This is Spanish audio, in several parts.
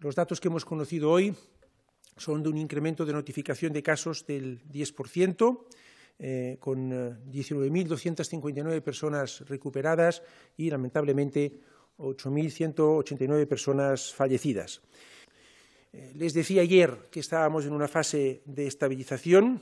Los datos que hemos conocido hoy son de un incremento de notificación de casos del 10%, eh, con 19.259 eh, personas recuperadas y, lamentablemente, 8.189 personas fallecidas. Eh, les decía ayer que estábamos en una fase de estabilización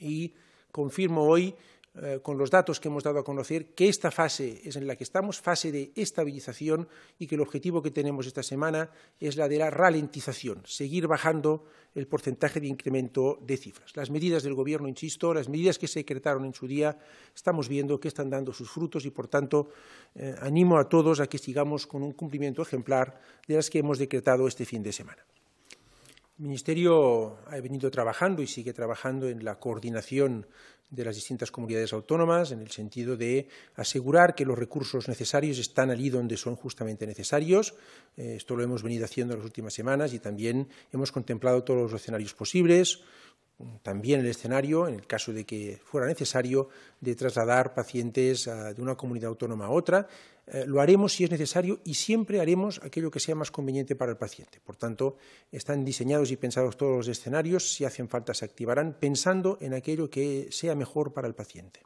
y confirmo hoy eh, con los datos que hemos dado a conocer, que esta fase es en la que estamos, fase de estabilización, y que el objetivo que tenemos esta semana es la de la ralentización, seguir bajando el porcentaje de incremento de cifras. Las medidas del Gobierno, insisto, las medidas que se decretaron en su día, estamos viendo que están dando sus frutos y, por tanto, eh, animo a todos a que sigamos con un cumplimiento ejemplar de las que hemos decretado este fin de semana. El Ministerio ha venido trabajando y sigue trabajando en la coordinación de las distintas comunidades autónomas en el sentido de asegurar que los recursos necesarios están allí donde son justamente necesarios. Eh, esto lo hemos venido haciendo en las últimas semanas y también hemos contemplado todos los escenarios posibles, también el escenario, en el caso de que fuera necesario, de trasladar pacientes ah, de una comunidad autónoma a otra. Eh, lo haremos si es necesario y siempre haremos aquello que sea más conveniente para el paciente. Por tanto, están diseñados y pensados todos los escenarios, si hacen falta se activarán, pensando en aquello que sea mejor para el paciente.